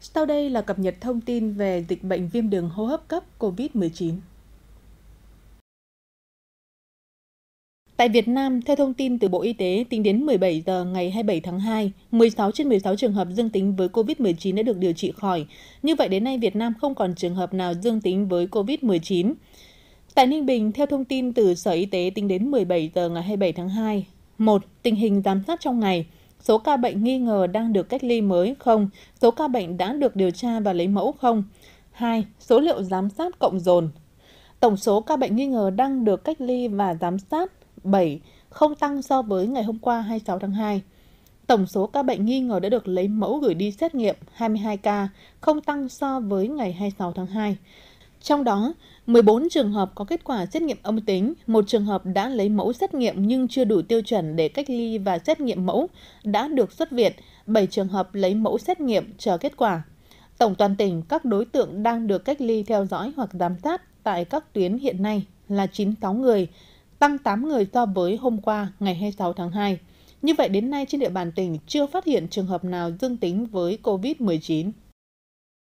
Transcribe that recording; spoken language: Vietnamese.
Sau đây là cập nhật thông tin về dịch bệnh viêm đường hô hấp cấp COVID-19. Tại Việt Nam, theo thông tin từ Bộ Y tế, tính đến 17 giờ ngày 27 tháng 2, 16 trên 16 trường hợp dương tính với COVID-19 đã được điều trị khỏi. Như vậy đến nay Việt Nam không còn trường hợp nào dương tính với COVID-19. Tại Ninh Bình, theo thông tin từ Sở Y tế tính đến 17 giờ ngày 27 tháng 2, 1. Tình hình giám sát trong ngày số ca bệnh nghi ngờ đang được cách ly mới không, số ca bệnh đã được điều tra và lấy mẫu không. 2. Số liệu giám sát cộng dồn. Tổng số ca bệnh nghi ngờ đang được cách ly và giám sát 7 không tăng so với ngày hôm qua 26 tháng 2. Tổng số ca bệnh nghi ngờ đã được lấy mẫu gửi đi xét nghiệm 22 ca, không tăng so với ngày 26 tháng 2. Trong đó, 14 trường hợp có kết quả xét nghiệm âm tính, một trường hợp đã lấy mẫu xét nghiệm nhưng chưa đủ tiêu chuẩn để cách ly và xét nghiệm mẫu, đã được xuất viện, 7 trường hợp lấy mẫu xét nghiệm chờ kết quả. Tổng toàn tỉnh các đối tượng đang được cách ly theo dõi hoặc giám sát tại các tuyến hiện nay là 96 người, tăng 8 người so với hôm qua ngày 26 tháng 2. Như vậy đến nay trên địa bàn tỉnh chưa phát hiện trường hợp nào dương tính với COVID-19.